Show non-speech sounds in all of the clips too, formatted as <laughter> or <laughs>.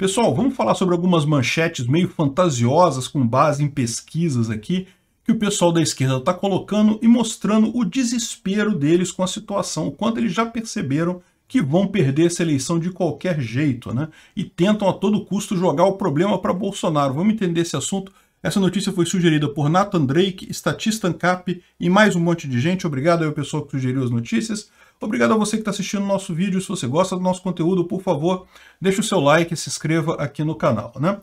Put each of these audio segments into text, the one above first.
Pessoal, vamos falar sobre algumas manchetes meio fantasiosas com base em pesquisas aqui que o pessoal da esquerda está colocando e mostrando o desespero deles com a situação, o quanto eles já perceberam que vão perder essa eleição de qualquer jeito, né? E tentam a todo custo jogar o problema para Bolsonaro. Vamos entender esse assunto. Essa notícia foi sugerida por Nathan Drake, Statista ANCAP e mais um monte de gente. Obrigado aí ao pessoal que sugeriu as notícias. Obrigado a você que está assistindo o nosso vídeo. Se você gosta do nosso conteúdo, por favor, deixe o seu like e se inscreva aqui no canal. Né?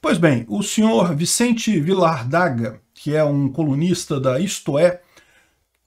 Pois bem, o senhor Vicente Vilardaga, que é um colunista da Isto É,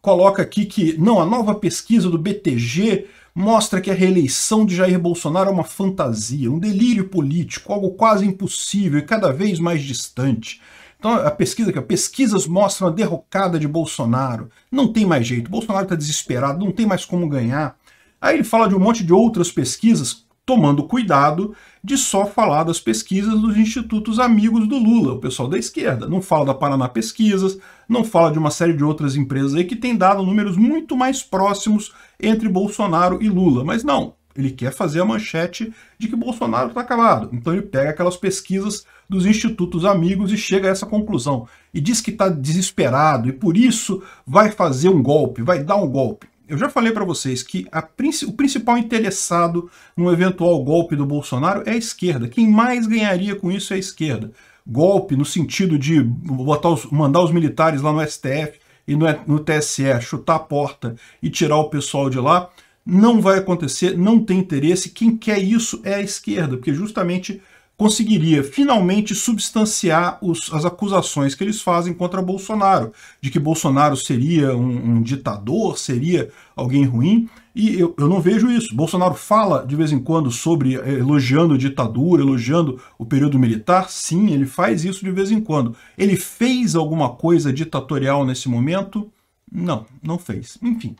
coloca aqui que, não, a nova pesquisa do BTG mostra que a reeleição de Jair Bolsonaro é uma fantasia, um delírio político, algo quase impossível e cada vez mais distante. Então, a pesquisa aqui, pesquisas mostram a derrocada de Bolsonaro. Não tem mais jeito. Bolsonaro está desesperado, não tem mais como ganhar. Aí ele fala de um monte de outras pesquisas, tomando cuidado de só falar das pesquisas dos institutos amigos do Lula, o pessoal da esquerda. Não fala da Paraná Pesquisas, não fala de uma série de outras empresas aí que tem dado números muito mais próximos entre Bolsonaro e Lula. Mas não, ele quer fazer a manchete de que Bolsonaro está acabado. Então ele pega aquelas pesquisas dos institutos amigos e chega a essa conclusão. E diz que está desesperado e por isso vai fazer um golpe, vai dar um golpe. Eu já falei para vocês que a, o principal interessado num eventual golpe do Bolsonaro é a esquerda. Quem mais ganharia com isso é a esquerda. Golpe no sentido de botar os, mandar os militares lá no STF e no, no TSE chutar a porta e tirar o pessoal de lá não vai acontecer, não tem interesse. Quem quer isso é a esquerda, porque justamente conseguiria finalmente substanciar os, as acusações que eles fazem contra Bolsonaro, de que Bolsonaro seria um, um ditador, seria alguém ruim, e eu, eu, não vejo isso. Bolsonaro fala de vez em quando sobre eh, elogiando a ditadura, elogiando o período militar. Sim, ele faz isso de vez em quando. Ele fez alguma coisa ditatorial nesse momento? Não, não fez. Enfim.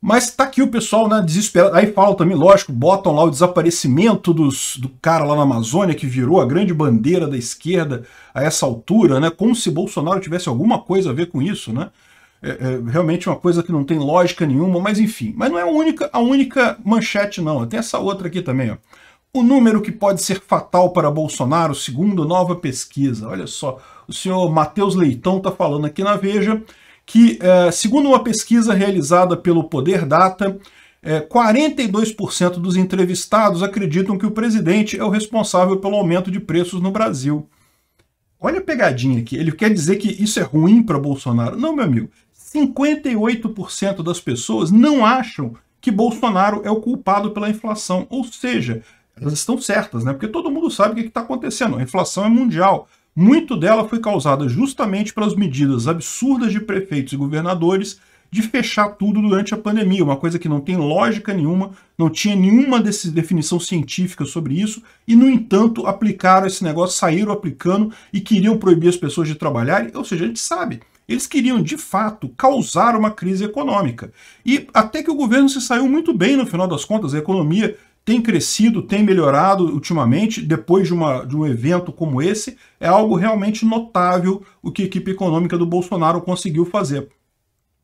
Mas tá aqui o pessoal, né, desesperado. Aí falam também, lógico, botam lá o desaparecimento dos, do cara lá na Amazônia que virou a grande bandeira da esquerda a essa altura, né? Como se Bolsonaro tivesse alguma coisa a ver com isso, né? É, é, realmente uma coisa que não tem lógica nenhuma, mas enfim. Mas não é a única, a única manchete, não. Tem essa outra aqui também, ó. O número que pode ser fatal para Bolsonaro, segundo nova pesquisa. Olha só, o senhor Matheus Leitão está falando aqui na Veja que, é, segundo uma pesquisa realizada pelo Poder Data, 42% é, dos entrevistados acreditam que o presidente é o responsável pelo aumento de preços no Brasil. Olha a pegadinha aqui. Ele quer dizer que isso é ruim para Bolsonaro. Não, meu amigo. 58% das pessoas não acham que Bolsonaro é o culpado pela inflação. Ou seja, elas estão certas, né? Porque todo mundo sabe o que está acontecendo. A inflação é mundial. Muito dela foi causada justamente pelas medidas absurdas de prefeitos e governadores de fechar tudo durante a pandemia, uma coisa que não tem lógica nenhuma, não tinha nenhuma definição científica sobre isso, e no entanto aplicaram esse negócio, saíram aplicando e queriam proibir as pessoas de trabalhar, ou seja, a gente sabe, eles queriam de fato causar uma crise econômica. E até que o governo se saiu muito bem no final das contas, a economia tem crescido, tem melhorado ultimamente, depois de, uma, de um evento como esse, é algo realmente notável o que a equipe econômica do Bolsonaro conseguiu fazer.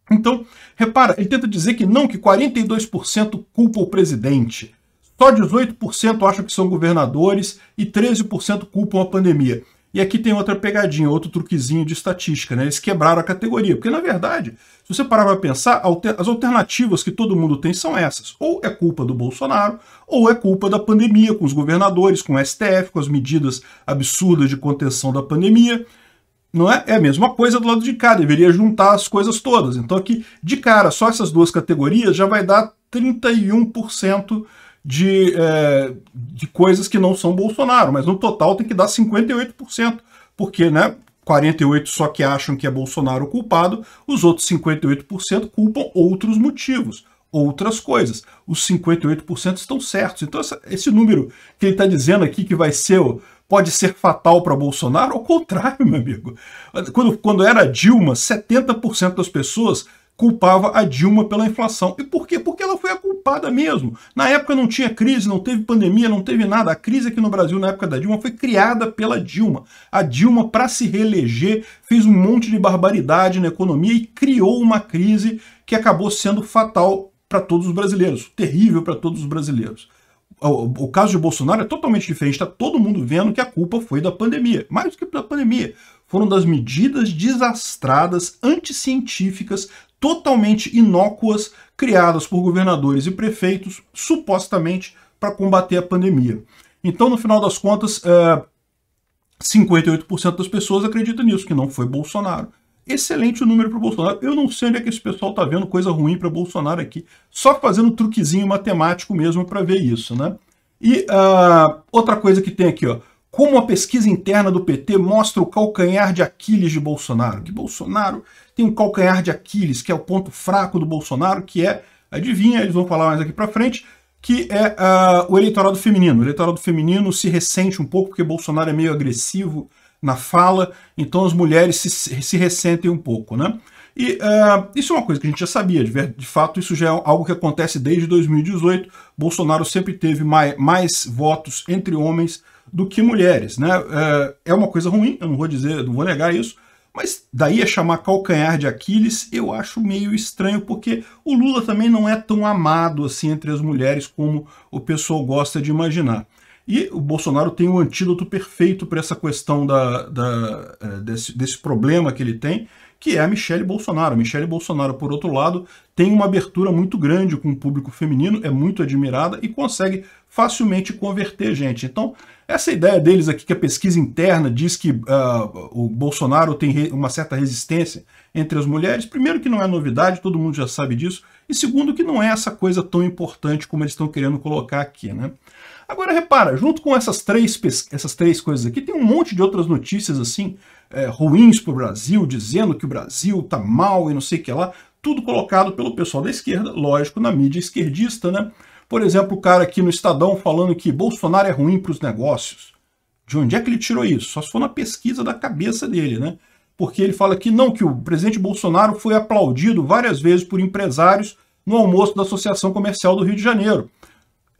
Então, repara, ele tenta dizer que não, que 42% culpa o presidente, só 18% acham que são governadores e 13% culpam a pandemia. E aqui tem outra pegadinha, outro truquezinho de estatística, né? Eles quebraram a categoria, porque na verdade, se você parar para pensar, as alternativas que todo mundo tem são essas. Ou é culpa do Bolsonaro, ou é culpa da pandemia, com os governadores, com o STF, com as medidas absurdas de contenção da pandemia. Não é? é a mesma coisa do lado de cá, deveria juntar as coisas todas. Então aqui, de cara, só essas duas categorias já vai dar 31% de, é, de coisas que não são Bolsonaro, mas no total tem que dar 58%, porque né, 48% só que acham que é Bolsonaro o culpado, os outros 58% culpam outros motivos, outras coisas. Os 58% estão certos. Então essa, esse número que ele está dizendo aqui que vai ser pode ser fatal para Bolsonaro, ao contrário, <laughs> meu amigo. Quando, quando era Dilma, 70% das pessoas culpava a Dilma pela inflação. E por quê? Porque ela foi a culpada culpada mesmo. Na época não tinha crise, não teve pandemia, não teve nada. A crise aqui no Brasil na época da Dilma foi criada pela Dilma. A Dilma, para se reeleger, fez um monte de barbaridade na economia e criou uma crise que acabou sendo fatal para todos os brasileiros, terrível para todos os brasileiros. O, caso de Bolsonaro é totalmente diferente, está todo mundo vendo que a culpa foi da pandemia, mais do que da pandemia foram das medidas desastradas, anticientíficas totalmente inócuas criadas por governadores e prefeitos, supostamente para combater a pandemia. Então, no final das contas, é, 58% das pessoas acreditam nisso, que não foi Bolsonaro. Excelente o número para Bolsonaro. Eu não sei onde é que esse pessoal está vendo coisa ruim para Bolsonaro aqui. Só fazendo um truquezinho matemático mesmo para ver isso, né? E uh, outra coisa que tem aqui, ó. Como a pesquisa interna do PT mostra o calcanhar de Aquiles de Bolsonaro. Que Bolsonaro tem um calcanhar de Aquiles, que é o ponto fraco do Bolsonaro, que é, adivinha, eles vão falar mais aqui para frente, que é uh, o eleitorado feminino. O eleitorado feminino se ressente um pouco porque Bolsonaro é meio agressivo na fala, então as mulheres se, se ressentem um pouco, né? E uh, isso é uma coisa que a gente já sabia, de, de, fato isso já é algo que acontece desde 2018. Bolsonaro sempre teve mais votos entre homens do que mulheres. Né? É, é uma coisa ruim, eu não vou dizer, não vou negar isso, mas daí a chamar calcanhar de Aquiles eu acho meio estranho, porque o Lula também não é tão amado assim entre as mulheres como o pessoal gosta de imaginar. E o Bolsonaro tem o um antídoto perfeito para essa questão da, da é, desse, desse problema que ele tem, que é a Michelle Bolsonaro. A Michelle Bolsonaro, por outro lado, tem uma abertura muito grande com o público feminino, é muito admirada e consegue facilmente converter gente. Então, essa ideia deles aqui, que a pesquisa interna diz que uh, o Bolsonaro tem uma certa resistência entre as mulheres, primeiro que não é novidade, todo mundo já sabe disso, e segundo que não é essa coisa tão importante como eles estão querendo colocar aqui, né? Agora repara, junto com essas três, essas três coisas aqui, tem um monte de outras notícias assim, é, ruins para o Brasil, dizendo que o Brasil tá mal e não sei o que lá. Tudo colocado pelo pessoal da esquerda, lógico, na mídia esquerdista, né? Por exemplo, o cara aqui no Estadão falando que Bolsonaro é ruim para os negócios. De onde é que ele tirou isso? Só se for na pesquisa da cabeça dele, né? Porque ele fala que não, que o presidente Bolsonaro foi aplaudido várias vezes por empresários no almoço da Associação Comercial do Rio de Janeiro.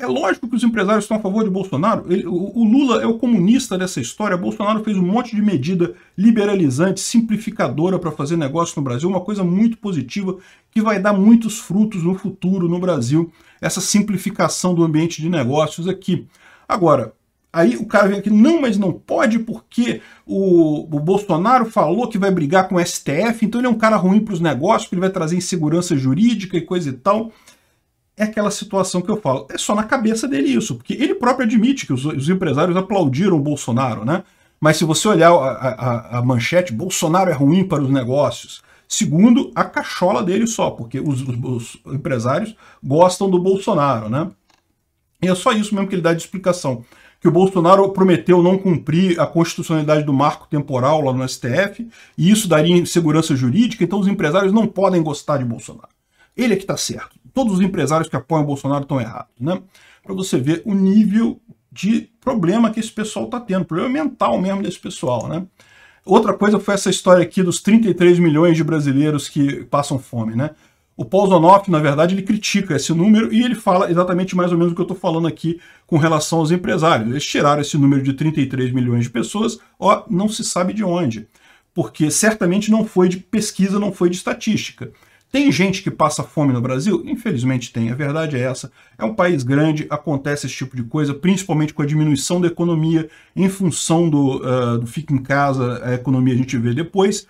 É lógico que os empresários estão a favor de Bolsonaro. Ele, o, o, Lula é o comunista dessa história. Bolsonaro fez um monte de medida liberalizante, simplificadora para fazer negócio no Brasil, uma coisa muito positiva que vai dar muitos frutos no futuro no Brasil, essa simplificação do ambiente de negócios aqui. Agora, aí o cara vem aqui, não, mas não pode porque o, o Bolsonaro falou que vai brigar com o STF, então ele é um cara ruim para os negócios, que ele vai trazer insegurança jurídica e coisa e tal é aquela situação que eu falo. É só na cabeça dele isso, porque ele próprio admite que os, os empresários aplaudiram o Bolsonaro, né? Mas se você olhar a, a, a, manchete, Bolsonaro é ruim para os negócios. Segundo, a cachola dele só, porque os, os, os empresários gostam do Bolsonaro, né? E é só isso mesmo que ele dá de explicação. Que o Bolsonaro prometeu não cumprir a constitucionalidade do marco temporal lá no STF, e isso daria insegurança jurídica, então os empresários não podem gostar de Bolsonaro. Ele é que está certo. Todos os empresários que apoiam Bolsonaro estão errados, né? Para você ver o nível de problema que esse pessoal está tendo, problema mental mesmo desse pessoal, né? Outra coisa foi essa história aqui dos 33 milhões de brasileiros que passam fome, né? O Paul Zonoff, na verdade, ele critica esse número e ele fala exatamente mais ou menos o que eu estou falando aqui com relação aos empresários. Eles tiraram esse número de 33 milhões de pessoas, ó, não se sabe de onde, porque certamente não foi de pesquisa, não foi de estatística. Tem gente que passa fome no Brasil? Infelizmente tem, a verdade é essa. É um país grande, acontece esse tipo de coisa, principalmente com a diminuição da economia em função do, uh, do fica em casa, a economia a gente vê depois.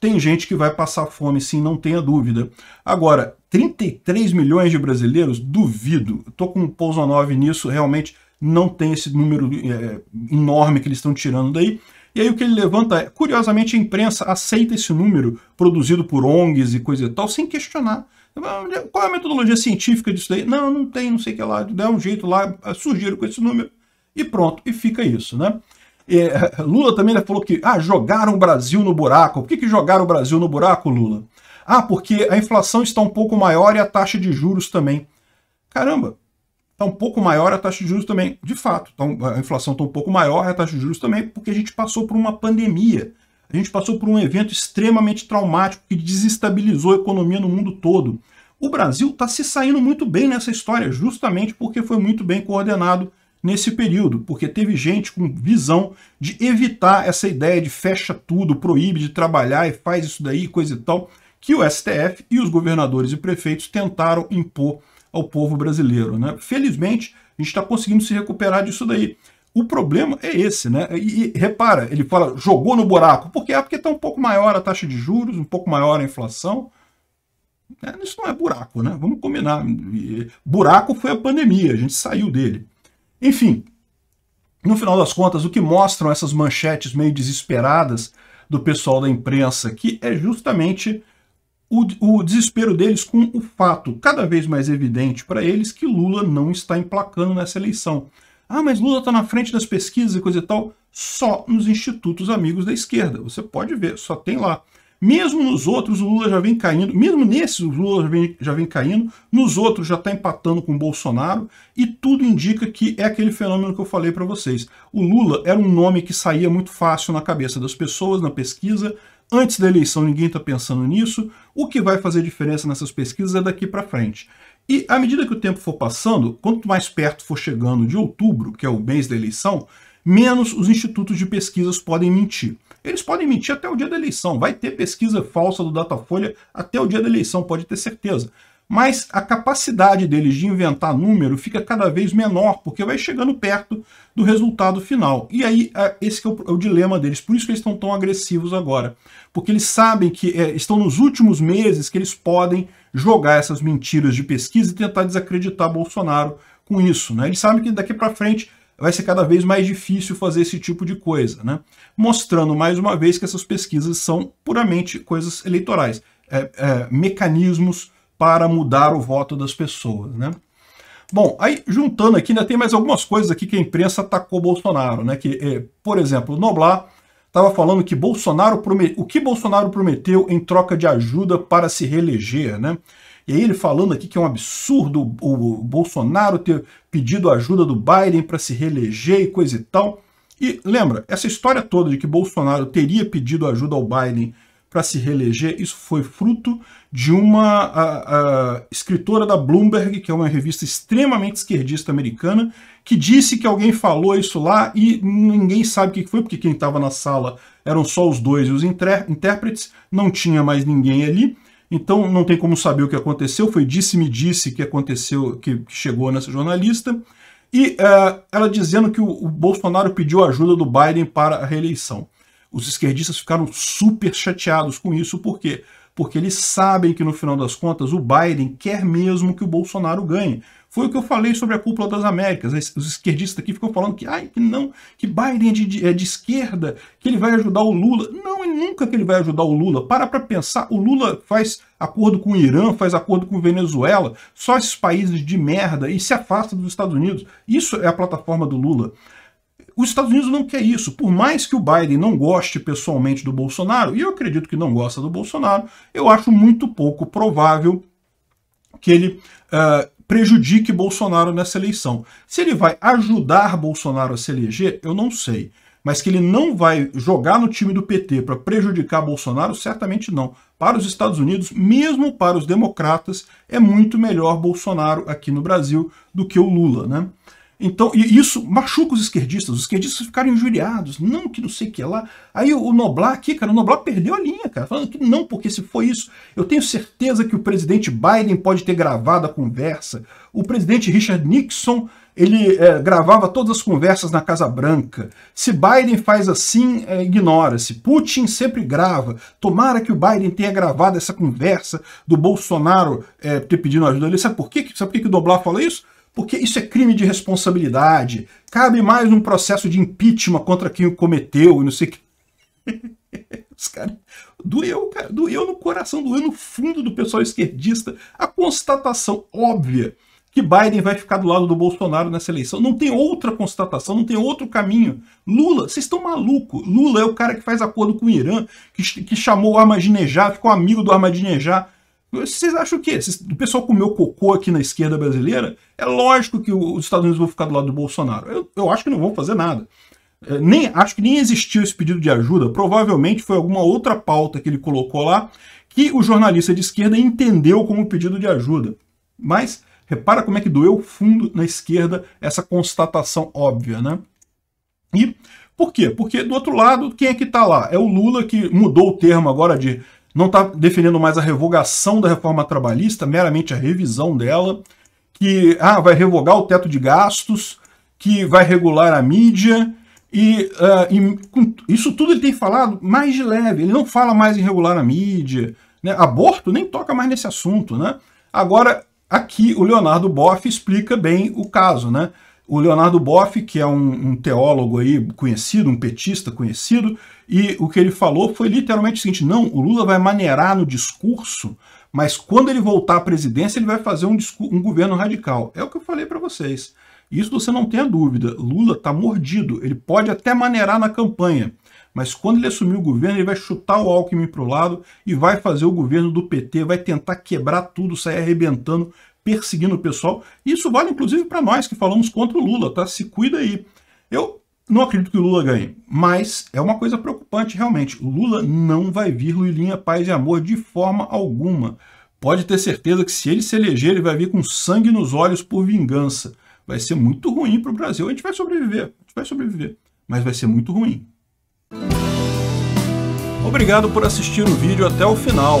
Tem gente que vai passar fome, sim, não tenha dúvida. Agora, 33 milhões de brasileiros? Duvido. Estou com um pouso nove nisso, realmente não tem esse número é, enorme que eles estão tirando daí. E aí o que ele levanta é, curiosamente, a imprensa aceita esse número produzido por ONGs e coisa e tal, sem questionar. Qual é a metodologia científica disso daí? Não, não tem, não sei o que lá, dá um jeito lá, surgiram com esse número e pronto, e fica isso, né? É, <laughs> Lula também falou que ah, jogaram o Brasil no buraco. Por que, que jogaram o Brasil no buraco, Lula? Ah, porque a inflação está um pouco maior e a taxa de juros também. Caramba, está um pouco maior a taxa de juros também. De fato, tá a inflação está um pouco maior, a taxa de juros também, porque a gente passou por uma pandemia. A gente passou por um evento extremamente traumático que desestabilizou a economia no mundo todo. O Brasil está se saindo muito bem nessa história, justamente porque foi muito bem coordenado nesse período, porque teve gente com visão de evitar essa ideia de fecha tudo, proíbe de trabalhar e faz isso daí, coisa e tal, que o STF e os governadores e prefeitos tentaram impor ao povo brasileiro. Né? Felizmente, a gente está conseguindo se recuperar disso daí. O problema é esse, né? E, e, repara, ele fala, jogou no buraco. Por quê? Ah, porque está um pouco maior a taxa de juros, um pouco maior a inflação. É, isso não é buraco, né? Vamos combinar. Buraco foi a pandemia, a gente saiu dele. Enfim, no final das contas, o que mostram essas manchetes meio desesperadas do pessoal da imprensa aqui é justamente o, o desespero deles com o fato cada vez mais evidente para eles que Lula não está emplacando nessa eleição. Ah, mas Lula está na frente das pesquisas e coisa e tal, só nos institutos amigos da esquerda. Você pode ver, só tem lá. Mesmo nos outros, o Lula já vem caindo, mesmo nesses, o Lula já vem, já vem caindo, nos outros já está empatando com o Bolsonaro, e tudo indica que é aquele fenômeno que eu falei para vocês. O Lula era um nome que saía muito fácil na cabeça das pessoas, na pesquisa, Antes da eleição ninguém está pensando nisso. O que vai fazer diferença nessas pesquisas é daqui para frente. E à medida que o tempo for passando, quanto mais perto for chegando de outubro, que é o mês da eleição, menos os institutos de pesquisas podem mentir. Eles podem mentir até o dia da eleição. Vai ter pesquisa falsa do Datafolha até o dia da eleição, pode ter certeza mas a capacidade deles de inventar número fica cada vez menor, porque vai chegando perto do resultado final. E aí, é, esse é o, é o dilema deles, por isso que eles estão tão agressivos agora. Porque eles sabem que é, estão nos últimos meses que eles podem jogar essas mentiras de pesquisa e tentar desacreditar Bolsonaro com isso. Né? Eles sabem que daqui para frente vai ser cada vez mais difícil fazer esse tipo de coisa, né? mostrando mais uma vez que essas pesquisas são puramente coisas eleitorais, é, é, mecanismos para mudar o voto das pessoas, né? Bom, aí juntando aqui, né, tem mais algumas coisas aqui que a imprensa atacou Bolsonaro, né? Que, é, por exemplo, o Noblar estava falando que Bolsonaro promet... o que Bolsonaro prometeu em troca de ajuda para se reeleger, né? E aí ele falando aqui que é um absurdo o Bolsonaro ter pedido ajuda do Biden para se reeleger e coisa e tal. E lembra, essa história toda de que Bolsonaro teria pedido ajuda ao Biden para se reeleger. Isso foi fruto de uma a, a, escritora da Bloomberg, que é uma revista extremamente esquerdista americana, que disse que alguém falou isso lá e ninguém sabe o que foi, porque quem estava na sala eram só os dois e os intérpretes, não tinha mais ninguém ali. Então não tem como saber o que aconteceu. Foi disse-me disse que aconteceu, que, que chegou nessa jornalista. E uh, ela dizendo que o, o Bolsonaro pediu ajuda do Biden para a reeleição. Os esquerdistas ficaram super chateados com isso, por quê? Porque eles sabem que no final das contas o Biden quer mesmo que o Bolsonaro ganhe. Foi o que eu falei sobre a cúpula das Américas. Os esquerdistas aqui ficam falando que, ai, que não, que Biden é de, é de esquerda, que ele vai ajudar o Lula. Não, e é nunca que ele vai ajudar o Lula. Para para pensar, o Lula faz acordo com o Irã, faz acordo com Venezuela, só esses países de merda e se afasta dos Estados Unidos. Isso é a plataforma do Lula. Os Estados Unidos não quer isso. Por mais que o Biden não goste pessoalmente do Bolsonaro, e eu acredito que não gosta do Bolsonaro, eu acho muito pouco provável que ele uh, prejudique Bolsonaro nessa eleição. Se ele vai ajudar Bolsonaro a se eleger, eu não sei. Mas que ele não vai jogar no time do PT para prejudicar Bolsonaro, certamente não. Para os Estados Unidos, mesmo para os democratas, é muito melhor Bolsonaro aqui no Brasil do que o Lula, né? Então, e isso machuca os esquerdistas, os esquerdistas ficaram injuriados, não que não sei o que lá. Aí o Noblar aqui, cara, o Noblar perdeu a linha, cara, falando que não, porque se foi isso, eu tenho certeza que o presidente Biden pode ter gravado a conversa. O presidente Richard Nixon, ele é, gravava todas as conversas na Casa Branca. Se Biden faz assim, é, ignora-se. Putin sempre grava. Tomara que o Biden tenha gravado essa conversa do Bolsonaro é, ter pedido ajuda ali. Sabe por quê? Sabe por quê que o Noblar fala isso? porque isso é crime de responsabilidade. Cabe mais um processo de impeachment contra quem o cometeu e não sei o que. <laughs> Os caras. Doeu, cara. Doeu no coração, doeu no fundo do pessoal esquerdista a constatação óbvia que Biden vai ficar do lado do Bolsonaro nessa eleição. Não tem outra constatação, não tem outro caminho. Lula, vocês estão maluco. Lula é o cara que faz acordo com o Irã, que, que chamou o Armadinejá, ficou amigo do Armadinejá vocês acham o quê? O pessoal comeu cocô aqui na esquerda brasileira? É lógico que os Estados Unidos vão ficar do lado do Bolsonaro. Eu, eu acho que não vão fazer nada. É, nem, acho que nem existiu esse pedido de ajuda. Provavelmente foi alguma outra pauta que ele colocou lá que o jornalista de esquerda entendeu como pedido de ajuda. Mas repara como é que doeu fundo na esquerda essa constatação óbvia, né? E por quê? Porque do outro lado, quem é que está lá? É o Lula que mudou o termo agora de não está defendendo mais a revogação da reforma trabalhista, meramente a revisão dela, que ah, vai revogar o teto de gastos, que vai regular a mídia, e, uh, e isso tudo ele tem falado mais de leve, ele não fala mais em regular a mídia, né? aborto nem toca mais nesse assunto. Né? Agora, aqui o Leonardo Boff explica bem o caso, né? o Leonardo Boff, que é um, um, teólogo aí conhecido, um petista conhecido, e o que ele falou foi literalmente o seguinte: não, o Lula vai maneirar no discurso, mas quando ele voltar à presidência, ele vai fazer um, um governo radical. É o que eu falei para vocês. Isso você não tenha dúvida. Lula está mordido. Ele pode até maneirar na campanha, mas quando ele assumir o governo, ele vai chutar o Alckmin para o lado e vai fazer o governo do PT, vai tentar quebrar tudo, sair arrebentando perseguindo o pessoal. Isso vale inclusive para nós que falamos contra o Lula, tá? Se cuida aí. Eu não acredito que o Lula ganhe, mas é uma coisa preocupante realmente. O Lula não vai vir Luilinha Paz e Amor de forma alguma. Pode ter certeza que se ele se eleger, ele vai vir com sangue nos olhos por vingança. Vai ser muito ruim para o Brasil. A gente vai sobreviver, a gente vai sobreviver, mas vai ser muito ruim. Obrigado por assistir o vídeo até o final.